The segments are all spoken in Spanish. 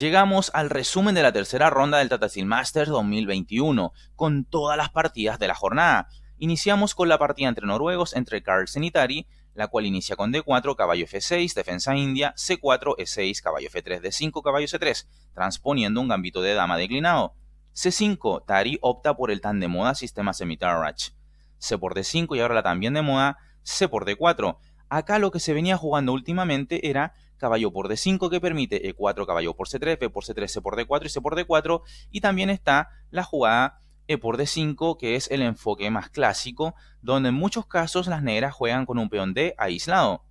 Llegamos al resumen de la tercera ronda del Tata Steel Masters 2021, con todas las partidas de la jornada. Iniciamos con la partida entre noruegos entre Carlsen y Tari, la cual inicia con D4, caballo F6, defensa india, C4, E6, caballo F3, D5, caballo C3, transponiendo un gambito de dama declinado. C5, Tari opta por el tan de moda sistema semitarrach. C por D5 y ahora la también de moda, C por D4. Acá lo que se venía jugando últimamente era caballo por D5 que permite E4, eh, caballo por C3, B por C3, C por D4 y C por D4. Y también está la jugada E por D5, que es el enfoque más clásico, donde en muchos casos las negras juegan con un peón D aislado.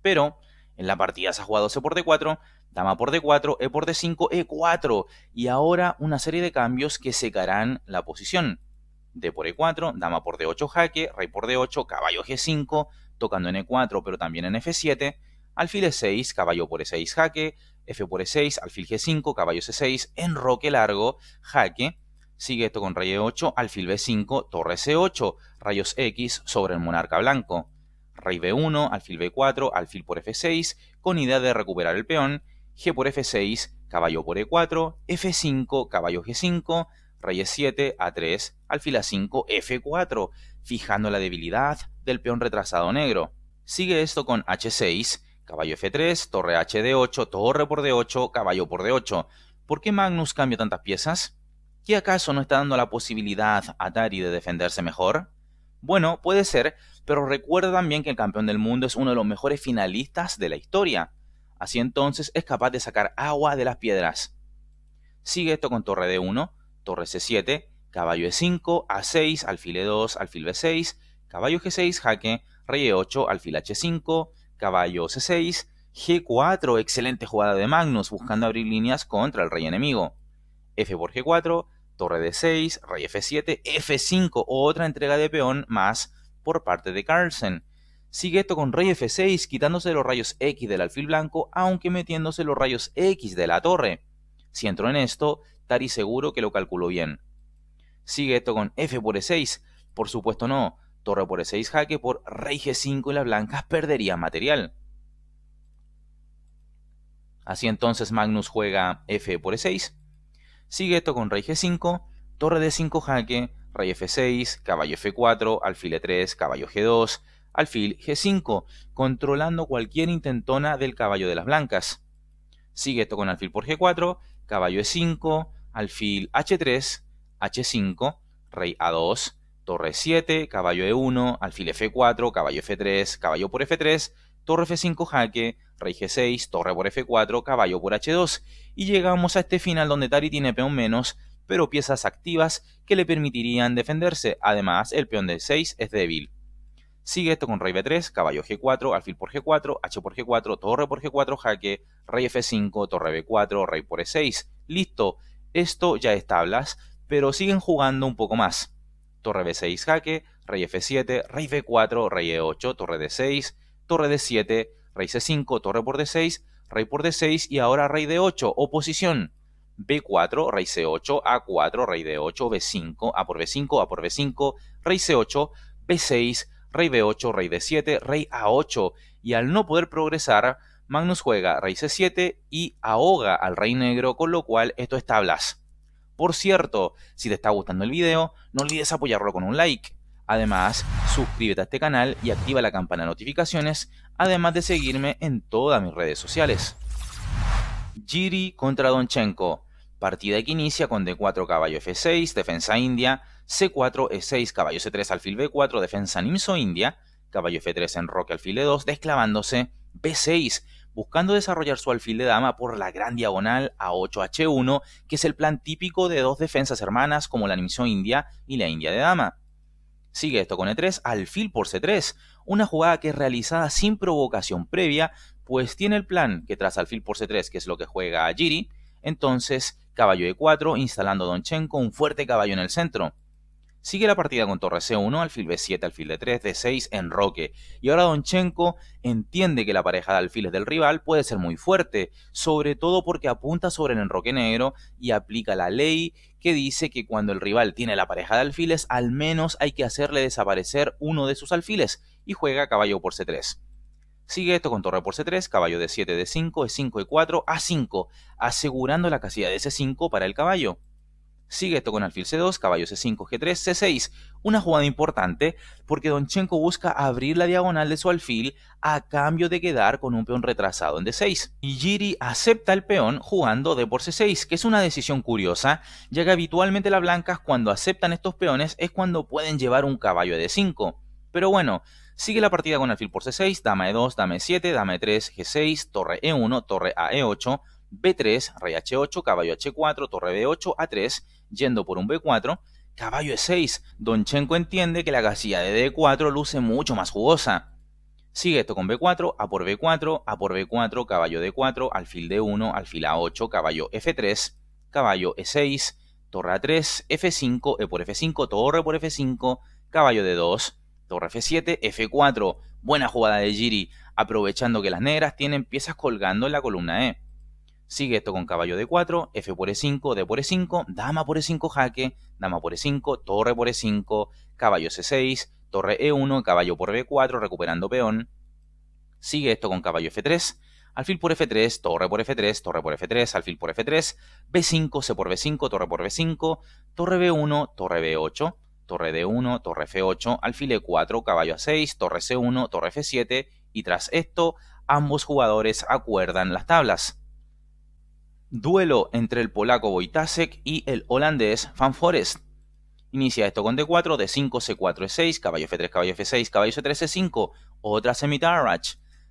Pero en la partida se ha jugado C por D4, dama por D4, E por D5, E4 y ahora una serie de cambios que secarán la posición. D por E4, dama por D8 jaque, rey por D8, caballo G5, tocando en E4 pero también en F7, alfil E6, caballo por E6, jaque, F por E6, alfil G5, caballo C6, enroque largo, jaque, sigue esto con rey E8, alfil B5, torre C8, rayos X sobre el monarca blanco, rey B1, alfil B4, alfil por F6, con idea de recuperar el peón, G por F6, caballo por E4, F5, caballo G5, rey E7, A3, alfil A5, F4, fijando la debilidad del peón retrasado negro. Sigue esto con H6, Caballo F3, torre hd 8, torre por D8, caballo por D8. ¿Por qué Magnus cambia tantas piezas? ¿Qué acaso no está dando la posibilidad a Tari de defenderse mejor? Bueno, puede ser, pero recuerda también que el campeón del mundo es uno de los mejores finalistas de la historia. Así entonces es capaz de sacar agua de las piedras. Sigue esto con torre D1, torre C7, caballo E5, A6, alfil E2, alfil B6, caballo G6, jaque, rey E8, alfil H5, caballo C6, G4, excelente jugada de Magnus buscando abrir líneas contra el rey enemigo. F por G4, torre D6, rey F7, F5, otra entrega de peón más por parte de Carlsen. Sigue esto con rey F6 quitándose los rayos X del alfil blanco, aunque metiéndose los rayos X de la torre. Si entró en esto, Tari seguro que lo calculó bien. Sigue esto con F por E6, por supuesto no, torre por E6 jaque por rey G5 y las blancas perderían material. Así entonces Magnus juega F por E6. Sigue esto con rey G5, torre D5 jaque, rey F6, caballo F4, alfil E3, caballo G2, alfil G5, controlando cualquier intentona del caballo de las blancas. Sigue esto con alfil por G4, caballo E5, alfil H3, H5, rey A2, torre 7 caballo e1, alfil f4, caballo f3, caballo por f3, torre f5 jaque, rey g6, torre por f4, caballo por h2 y llegamos a este final donde Tari tiene peón menos, pero piezas activas que le permitirían defenderse, además el peón de 6 es débil. Sigue esto con rey b3, caballo g4, alfil por g4, h por g4, torre por g4, jaque, rey f5, torre b4, rey por e6. Listo, esto ya es tablas, pero siguen jugando un poco más torre b6 jaque, rey f7, rey b4, rey e8, torre d6, torre d7, rey c5, torre por d6, rey por d6 y ahora rey d8, oposición. b4, rey c8, a4, rey d8, b5, a por b5, a por b5, rey c8, b6, rey b8, rey d7, rey a8 y al no poder progresar, Magnus juega rey c7 y ahoga al rey negro, con lo cual esto es tablas. Por cierto, si te está gustando el video, no olvides apoyarlo con un like. Además, suscríbete a este canal y activa la campana de notificaciones, además de seguirme en todas mis redes sociales. Giri contra Donchenko. Partida que inicia con D4 caballo F6, defensa india, C4 E6 caballo C3 alfil B4, defensa nimso india, caballo F3 en roque alfil E2, desclavándose B6, buscando desarrollar su alfil de dama por la gran diagonal a 8H1, que es el plan típico de dos defensas hermanas como la emisión india y la india de dama. Sigue esto con E3, alfil por C3, una jugada que es realizada sin provocación previa, pues tiene el plan que tras alfil por C3, que es lo que juega Jiri, entonces caballo E4, instalando Donchenko un fuerte caballo en el centro. Sigue la partida con torre C1, alfil B7, alfil D3, D6, enroque. Y ahora Donchenko entiende que la pareja de alfiles del rival puede ser muy fuerte, sobre todo porque apunta sobre el enroque negro y aplica la ley que dice que cuando el rival tiene la pareja de alfiles, al menos hay que hacerle desaparecer uno de sus alfiles y juega caballo por C3. Sigue esto con torre por C3, caballo D7, D5, E5, E4, A5, asegurando la casilla de C5 para el caballo. Sigue esto con alfil c2, caballo c5, g3, c6. Una jugada importante porque Donchenko busca abrir la diagonal de su alfil a cambio de quedar con un peón retrasado en d6. Y Giri acepta el peón jugando d por c6, que es una decisión curiosa, ya que habitualmente las blancas cuando aceptan estos peones es cuando pueden llevar un caballo e d5. Pero bueno, sigue la partida con alfil por c6, dama e2, dama e7, dama e3, g6, torre e1, torre a e8, B3, rey H8, caballo H4, torre B8, A3, yendo por un B4, caballo E6. Donchenko entiende que la casilla de D4 luce mucho más jugosa. Sigue esto con B4, A por B4, A por B4, caballo D4, alfil D1, alfil A8, caballo F3, caballo E6, torre A3, F5, E por F5, torre por F5, caballo D2, torre F7, F4. Buena jugada de Giri, aprovechando que las negras tienen piezas colgando en la columna E. Sigue esto con caballo d 4, F por E5, D por E5, dama por E5 jaque, dama por E5, torre por E5, caballo C6, torre E1, caballo por B4, recuperando peón. Sigue esto con caballo F3, alfil por F3, torre por F3, torre por F3, alfil por F3, B5, C por B5, torre por B5, torre B1, torre B8, torre D1, torre F8, alfil E4, caballo A6, torre C1, torre F7 y tras esto ambos jugadores acuerdan las tablas. Duelo entre el polaco Wojtasek y el holandés Van Forest. Inicia esto con D4, D5, C4, E6, caballo F3, caballo F6, caballo C3, C5, otra semi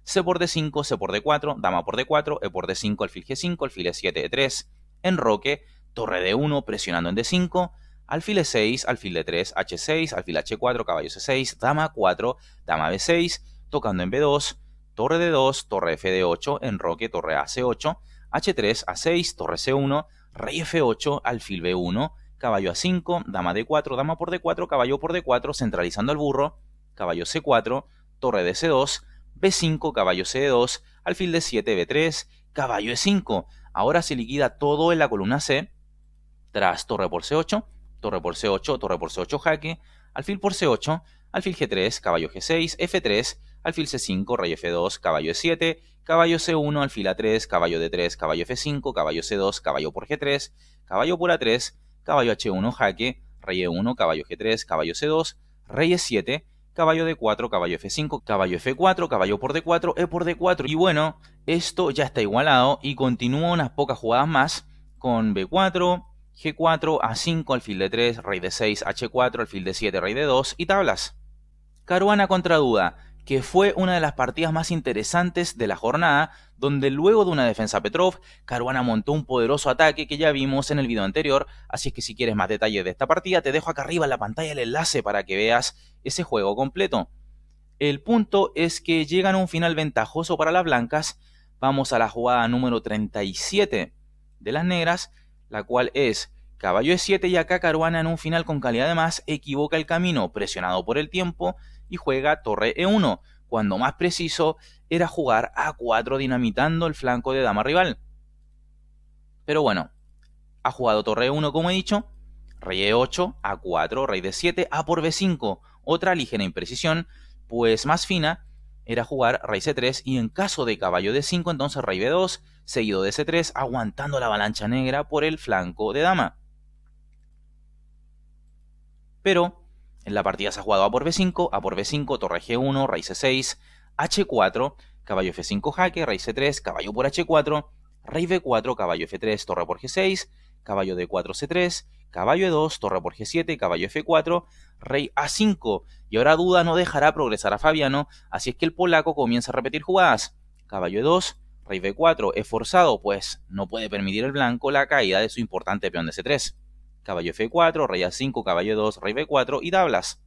C por D5, C por D4, dama por D4, E por D5, alfil G5, alfil E7, E3, enroque, torre D1 presionando en D5, alfil E6, alfil D3, e H6, alfil H4, caballo C6, dama 4, dama B6, tocando en B2, torre D2, torre F de 8 enroque, torre AC8, H3, A6, torre C1, rey F8, alfil B1, caballo A5, dama D4, dama por D4, caballo por D4, centralizando al burro, caballo C4, torre dc 2 B5, caballo C2, alfil D7, B3, caballo E5. Ahora se liquida todo en la columna C, tras torre por C8, torre por C8, torre por C8 jaque, alfil por C8, alfil G3, caballo G6, F3, alfil C5, rey F2, caballo E7, caballo C1, alfil A3, caballo D3, caballo F5, caballo C2, caballo por G3, caballo por A3, caballo H1 jaque, rey E1, caballo G3, caballo C2, rey E7, caballo D4, caballo F5, caballo F4, caballo por D4, E por D4 y bueno, esto ya está igualado y continúa unas pocas jugadas más con B4, G4, A5, alfil D3, rey D6, H4, alfil D7, rey D2 y tablas. Caruana contra Duda que fue una de las partidas más interesantes de la jornada, donde luego de una defensa Petrov, Caruana montó un poderoso ataque que ya vimos en el video anterior, así es que si quieres más detalles de esta partida, te dejo acá arriba en la pantalla el enlace para que veas ese juego completo. El punto es que llegan a un final ventajoso para las blancas, vamos a la jugada número 37 de las negras, la cual es caballo e7 y acá Caruana en un final con calidad de más equivoca el camino, presionado por el tiempo, y juega torre E1, cuando más preciso era jugar A4 dinamitando el flanco de dama rival. Pero bueno, ha jugado torre E1 como he dicho, rey E8, A4, rey D7, A por B5, otra ligera imprecisión, pues más fina era jugar rey C3 y en caso de caballo D5 entonces rey B2, seguido de C3, aguantando la avalancha negra por el flanco de dama. Pero en la partida se ha jugado A por B5, A por B5, torre G1, rey C6, H4, caballo F5 jaque, rey C3, caballo por H4, rey B4, caballo F3, torre por G6, caballo D4, C3, caballo E2, torre por G7, caballo F4, rey A5. Y ahora duda no dejará progresar a Fabiano, así es que el polaco comienza a repetir jugadas. Caballo E2, rey B4, es forzado, pues no puede permitir el blanco la caída de su importante peón de C3 caballo F4, rey A5, caballo 2, rey B4 y tablas.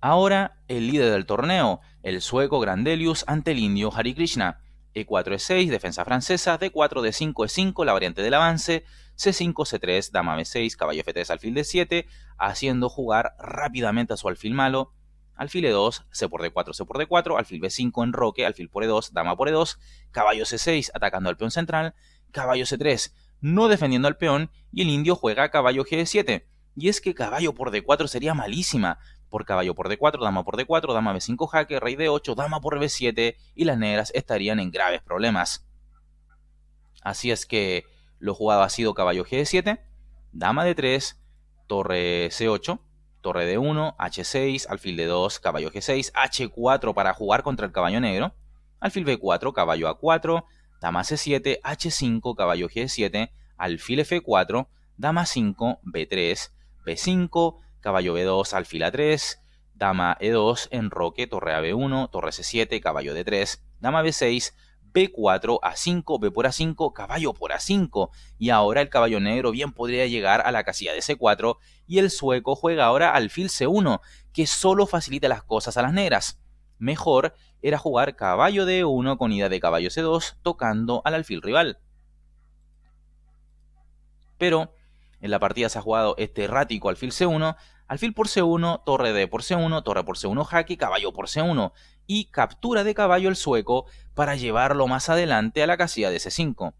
Ahora el líder del torneo, el sueco Grandelius ante el indio Harikrishna. E4 E6, defensa francesa, D4 D5 E5, la variante del avance, C5 C3, dama B6, caballo F3, alfil D7, haciendo jugar rápidamente a su alfil malo, alfil E2, C por D4, C por D4, alfil B5 enroque, alfil por E2, dama por E2, caballo C6 atacando al peón central, caballo C3, no defendiendo al peón y el indio juega caballo g7. Y es que caballo por d4 sería malísima. Por caballo por d4, dama por d4, dama b5 jaque, rey d8, dama por b7 y las negras estarían en graves problemas. Así es que lo jugado ha sido caballo g7, dama d3, torre c8, torre d1, h6, alfil d2, caballo g6, h4 para jugar contra el caballo negro, alfil b4, caballo a4, e dama c7, h5, caballo g7, alfil f4, dama 5, b3, b5, caballo b2, alfil a3, dama e2, enroque, torre a b1, torre c7, caballo d3, dama b6, b4, a5, b por a5, caballo por a5. Y ahora el caballo negro bien podría llegar a la casilla de c4 y el sueco juega ahora alfil c1, que solo facilita las cosas a las negras mejor era jugar caballo D1 con ida de caballo C2 tocando al alfil rival. Pero en la partida se ha jugado este errático alfil C1, alfil por C1, torre D por C1, torre por C1 jaque, caballo por C1 y captura de caballo el sueco para llevarlo más adelante a la casilla de C5.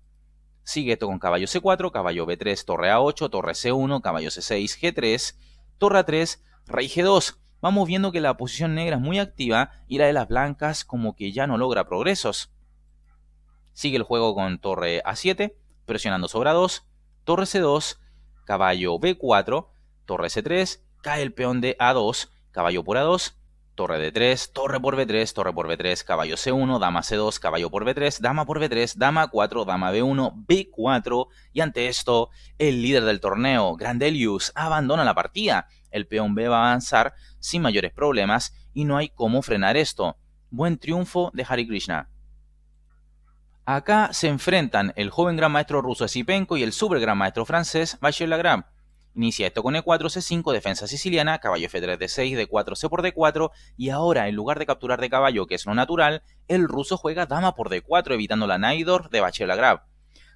Sigue esto con caballo C4, caballo B3, torre A8, torre C1, caballo C6, G3, torre A3, rey G2 vamos viendo que la posición negra es muy activa y la de las blancas como que ya no logra progresos. Sigue el juego con torre A7, presionando sobre A2, torre C2, caballo B4, torre C3, cae el peón de A2, caballo por A2, torre D3, torre por B3, torre por B3, caballo C1, dama C2, caballo por B3, dama por B3, dama 4, dama B1, B4, y ante esto, el líder del torneo, Grandelius, abandona la partida el peón B va a avanzar sin mayores problemas y no hay cómo frenar esto. Buen triunfo de Harry Krishna. Acá se enfrentan el joven gran maestro ruso Esipenko y el super gran maestro francés Bachelet Inicia esto con E4, C5, defensa siciliana, caballo F3, D6, D4, C por D4, y ahora, en lugar de capturar de caballo, que es lo natural, el ruso juega dama por D4, evitando la Naidor de bachelagrav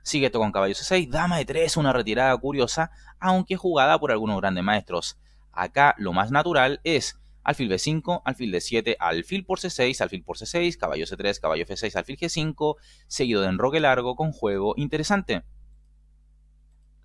Sigue esto con caballo C6, dama E3, una retirada curiosa, aunque jugada por algunos grandes maestros. Acá lo más natural es alfil b5, alfil d7, alfil por c6, alfil por c6, caballo c3, caballo f6, alfil g5, seguido de enroque largo con juego interesante.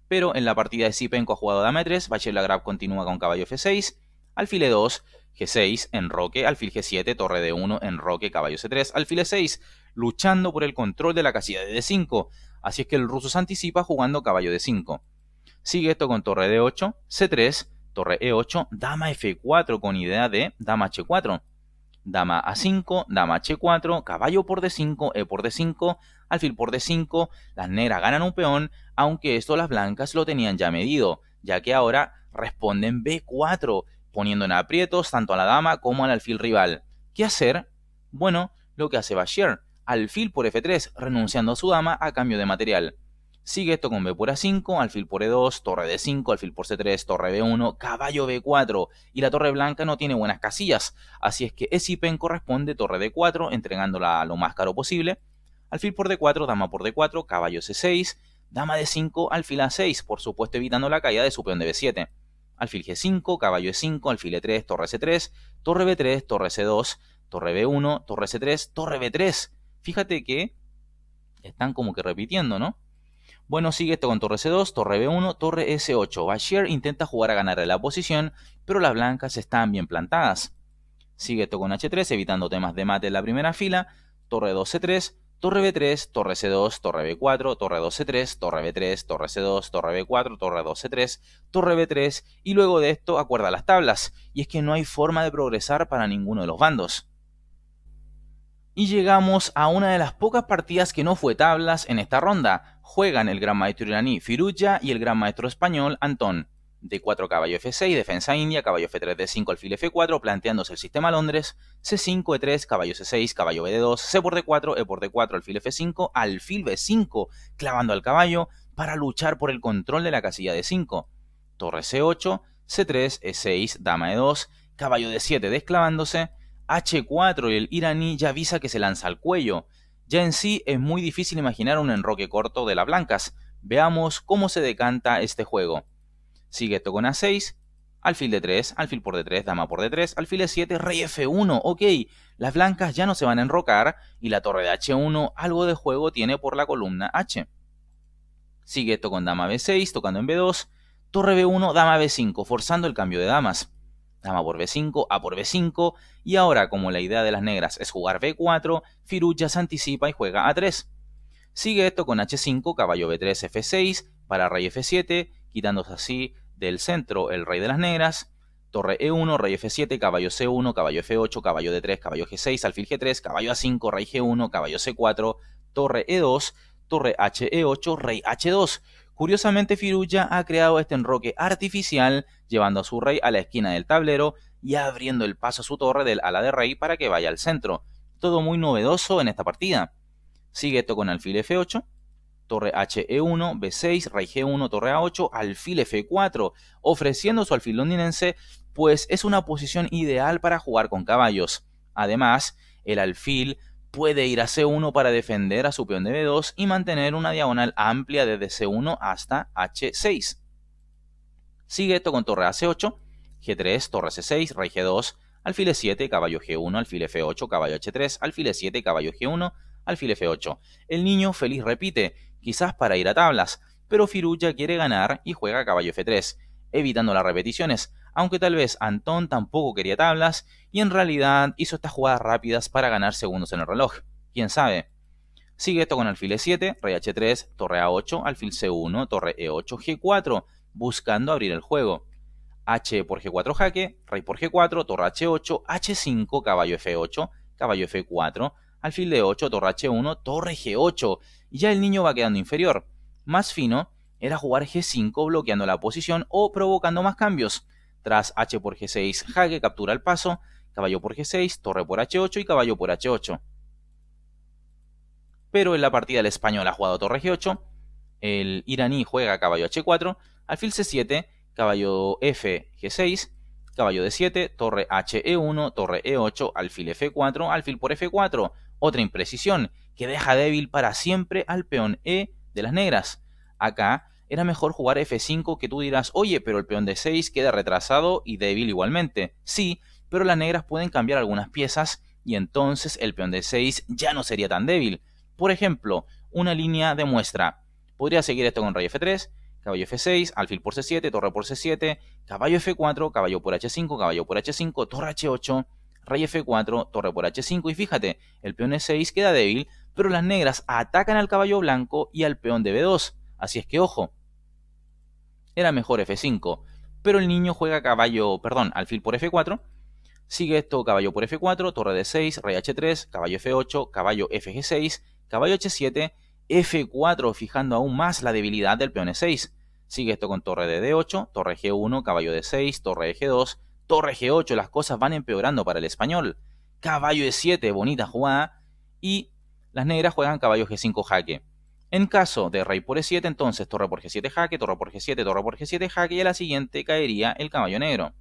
Pero en la partida de Sipenko ha jugado m 3, Grab continúa con caballo f6, alfil e2, g6, enroque, alfil g7, torre d1, enroque, caballo c3, alfil e6, luchando por el control de la casilla de d5, así es que el ruso se anticipa jugando caballo d5. Sigue esto con torre d8, c3, torre E8, dama F4 con idea de dama H4, dama A5, dama H4, caballo por D5, E por D5, alfil por D5, las negras ganan un peón, aunque esto las blancas lo tenían ya medido, ya que ahora responden B4, poniendo en aprietos tanto a la dama como al alfil rival. ¿Qué hacer? Bueno, lo que hace Bashir, alfil por F3, renunciando a su dama a cambio de material. Sigue esto con B por A5, alfil por E2, torre D5, alfil por C3, torre B1, caballo B4 y la torre blanca no tiene buenas casillas, así es que Esipen corresponde torre D4 entregándola lo más caro posible, alfil por D4, dama por D4, caballo C6, dama D5, alfil A6, por supuesto evitando la caída de su peón de B7, alfil G5, caballo E5, alfil E3, torre C3, torre B3, torre C2, torre B1, torre C3, torre B3. Fíjate que están como que repitiendo, ¿no? Bueno sigue esto con torre C2, torre B1, torre S8. Bashir intenta jugar a ganar la posición, pero las blancas están bien plantadas. Sigue esto con H3, evitando temas de mate en la primera fila. Torre 2 C3, torre B3, torre C2, torre B4, torre 2 C3, torre B3, torre C2, torre B4, torre 2 C3, torre B3. Y luego de esto acuerda las tablas. Y es que no hay forma de progresar para ninguno de los bandos. Y llegamos a una de las pocas partidas que no fue tablas en esta ronda. Juegan el gran maestro iraní Firuja y el gran maestro español Antón. D4 caballo F6, defensa india, caballo F3 D5, alfil F4, planteándose el sistema Londres, C5 E3, caballo C6, caballo BD2, C por D4, E por D4, alfil F5, alfil B5, clavando al caballo para luchar por el control de la casilla D5. Torre C8, C3, E6, dama E2, caballo D7 desclavándose, H4 y el iraní ya avisa que se lanza al cuello. Ya en sí es muy difícil imaginar un enroque corto de las blancas. Veamos cómo se decanta este juego. Sigue esto con A6, alfil de 3 alfil por D3, dama por D3, alfil E7, rey F1, ok, las blancas ya no se van a enrocar y la torre de H1 algo de juego tiene por la columna H. Sigue esto con dama B6, tocando en B2, torre B1, dama B5, forzando el cambio de damas dama por b5, a por b5, y ahora como la idea de las negras es jugar b4, Firucha se anticipa y juega a3. Sigue esto con h5, caballo b3, f6, para rey f7, quitándose así del centro el rey de las negras, torre e1, rey f7, caballo c1, caballo f8, caballo d3, caballo g6, alfil g3, caballo a5, rey g1, caballo c4, torre e2, torre h e8, rey h2. Curiosamente, Firuya ha creado este enroque artificial, llevando a su rey a la esquina del tablero y abriendo el paso a su torre del ala de rey para que vaya al centro. Todo muy novedoso en esta partida. Sigue esto con alfil F8, torre HE1, B6, rey G1, torre A8, alfil F4, ofreciendo su alfil londinense, pues es una posición ideal para jugar con caballos. Además, el alfil puede ir a C1 para defender a su peón de B2 y mantener una diagonal amplia desde C1 hasta H6. Sigue esto con torre c 8 G3, torre C6, rey G2, alfil 7 caballo G1, alfil F8, caballo H3, alfil E7, caballo G1, alfil F8. El niño feliz repite, quizás para ir a tablas, pero Firuya quiere ganar y juega caballo F3, evitando las repeticiones aunque tal vez Antón tampoco quería tablas y en realidad hizo estas jugadas rápidas para ganar segundos en el reloj. ¿Quién sabe? Sigue esto con alfil e7, rey h3, torre a8, alfil c1, torre e8, g4, buscando abrir el juego. h por g4 jaque, rey por g4, torre h8, h5, caballo f8, caballo f4, alfil d8, torre h1, torre g8, y ya el niño va quedando inferior. Más fino era jugar g5 bloqueando la posición o provocando más cambios. Tras H por G6, jaque, captura el paso, caballo por G6, torre por H8 y caballo por H8. Pero en la partida el español ha jugado torre G8, el iraní juega caballo H4, alfil C7, caballo F G6, caballo D7, torre H E1, torre E8, alfil F4, alfil por F4. Otra imprecisión que deja débil para siempre al peón E de las negras. Acá era mejor jugar F5 que tú dirás, oye, pero el peón de 6 queda retrasado y débil igualmente. Sí, pero las negras pueden cambiar algunas piezas y entonces el peón de 6 ya no sería tan débil. Por ejemplo, una línea de muestra. Podría seguir esto con rey F3, caballo F6, alfil por C7, torre por C7, caballo F4, caballo por H5, caballo por H5, torre H8, rey F4, torre por H5 y fíjate, el peón de 6 queda débil, pero las negras atacan al caballo blanco y al peón de B2. Así es que ojo, era mejor F5, pero el niño juega caballo, perdón, alfil por F4, sigue esto caballo por F4, torre D6, rey H3, caballo F8, caballo FG6, caballo H7, F4, fijando aún más la debilidad del peón E6. Sigue esto con torre de D8, torre G1, caballo D6, torre G2, torre G8, las cosas van empeorando para el español. Caballo E7, bonita jugada, y las negras juegan caballo G5 jaque. En caso de rey por e7, entonces torre por g7 jaque, torre por g7, torre por g7 jaque y a la siguiente caería el caballo negro.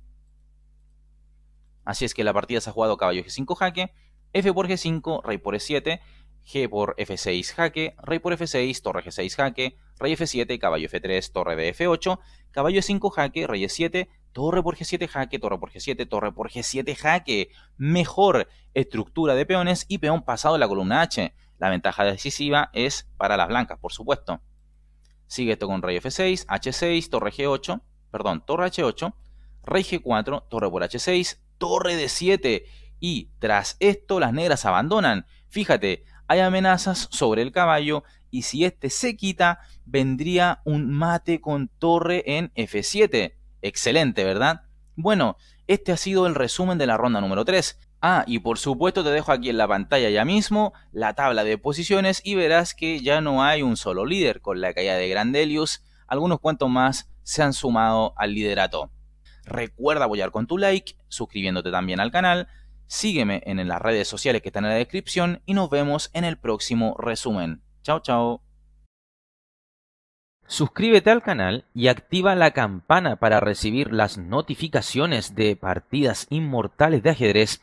Así es que la partida se ha jugado caballo g5 jaque, f por g5, rey por e7, g por f6 jaque, rey por f6, torre g6 jaque, rey f7, caballo f3, torre de f8, caballo e5 jaque, rey e7, torre por g7 jaque, torre por g7, torre por g7 jaque. Mejor estructura de peones y peón pasado en la columna h. La ventaja decisiva es para las blancas, por supuesto. Sigue esto con rey f6, h6, torre g8, perdón, torre h8, rey g4, torre por h6, torre d7. Y tras esto las negras abandonan. Fíjate, hay amenazas sobre el caballo y si este se quita, vendría un mate con torre en f7. Excelente, ¿verdad? Bueno, este ha sido el resumen de la ronda número 3. Ah, y por supuesto te dejo aquí en la pantalla ya mismo la tabla de posiciones y verás que ya no hay un solo líder. Con la caída de Grandelius, algunos cuantos más se han sumado al liderato. Recuerda apoyar con tu like, suscribiéndote también al canal, sígueme en las redes sociales que están en la descripción y nos vemos en el próximo resumen. Chao, chao. Suscríbete al canal y activa la campana para recibir las notificaciones de partidas inmortales de ajedrez